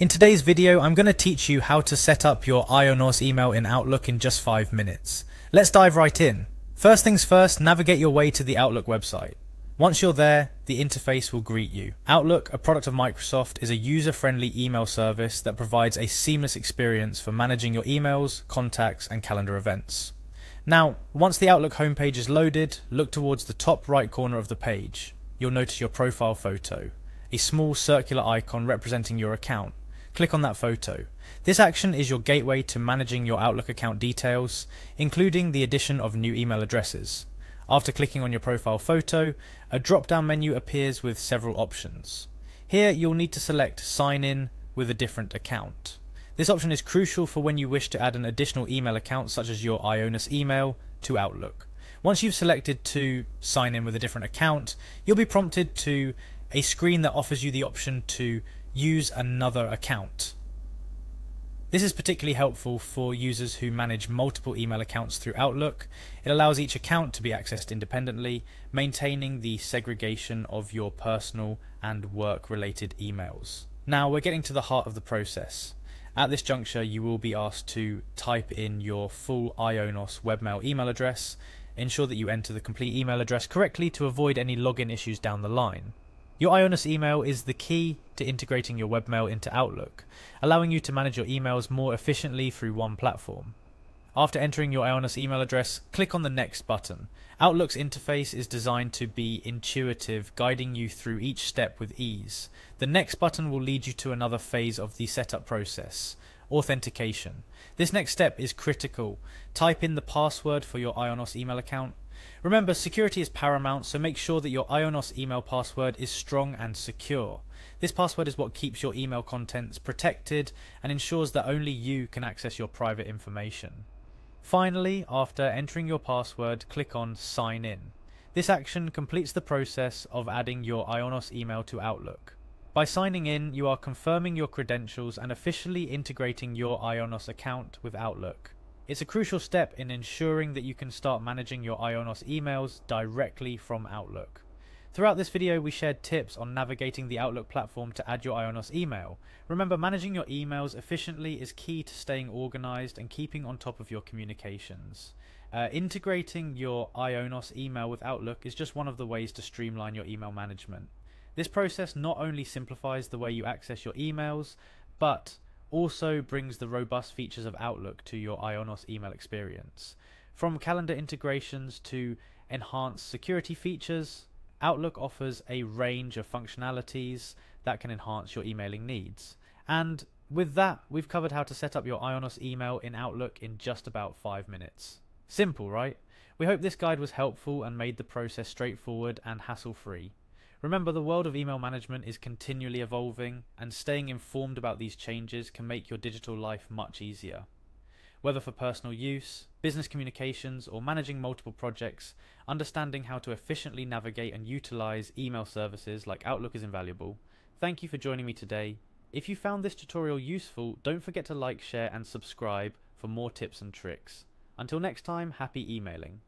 In today's video, I'm going to teach you how to set up your IONOS email in Outlook in just 5 minutes. Let's dive right in. First things first, navigate your way to the Outlook website. Once you're there, the interface will greet you. Outlook, a product of Microsoft, is a user-friendly email service that provides a seamless experience for managing your emails, contacts, and calendar events. Now, once the Outlook homepage is loaded, look towards the top right corner of the page. You'll notice your profile photo, a small circular icon representing your account click on that photo. This action is your gateway to managing your Outlook account details, including the addition of new email addresses. After clicking on your profile photo, a drop-down menu appears with several options. Here you'll need to select Sign In with a different account. This option is crucial for when you wish to add an additional email account such as your Ionis email to Outlook. Once you've selected to sign in with a different account, you'll be prompted to a screen that offers you the option to use another account. This is particularly helpful for users who manage multiple email accounts through Outlook. It allows each account to be accessed independently, maintaining the segregation of your personal and work related emails. Now we're getting to the heart of the process. At this juncture, you will be asked to type in your full Ionos webmail email address. Ensure that you enter the complete email address correctly to avoid any login issues down the line. Your Ionis email is the key to integrating your webmail into Outlook, allowing you to manage your emails more efficiently through one platform. After entering your Ionis email address, click on the Next button. Outlook's interface is designed to be intuitive, guiding you through each step with ease. The Next button will lead you to another phase of the setup process authentication. This next step is critical. Type in the password for your Ionos email account Remember, security is paramount, so make sure that your Ionos email password is strong and secure. This password is what keeps your email contents protected and ensures that only you can access your private information. Finally, after entering your password, click on Sign In. This action completes the process of adding your Ionos email to Outlook. By signing in, you are confirming your credentials and officially integrating your Ionos account with Outlook. It's a crucial step in ensuring that you can start managing your Ionos emails directly from Outlook. Throughout this video, we shared tips on navigating the Outlook platform to add your Ionos email. Remember, managing your emails efficiently is key to staying organized and keeping on top of your communications. Uh, integrating your Ionos email with Outlook is just one of the ways to streamline your email management. This process not only simplifies the way you access your emails, but also brings the robust features of Outlook to your Ionos email experience. From calendar integrations to enhanced security features, Outlook offers a range of functionalities that can enhance your emailing needs. And with that, we've covered how to set up your Ionos email in Outlook in just about five minutes. Simple, right? We hope this guide was helpful and made the process straightforward and hassle free. Remember, the world of email management is continually evolving, and staying informed about these changes can make your digital life much easier. Whether for personal use, business communications, or managing multiple projects, understanding how to efficiently navigate and utilize email services like Outlook is invaluable. Thank you for joining me today. If you found this tutorial useful, don't forget to like, share, and subscribe for more tips and tricks. Until next time, happy emailing.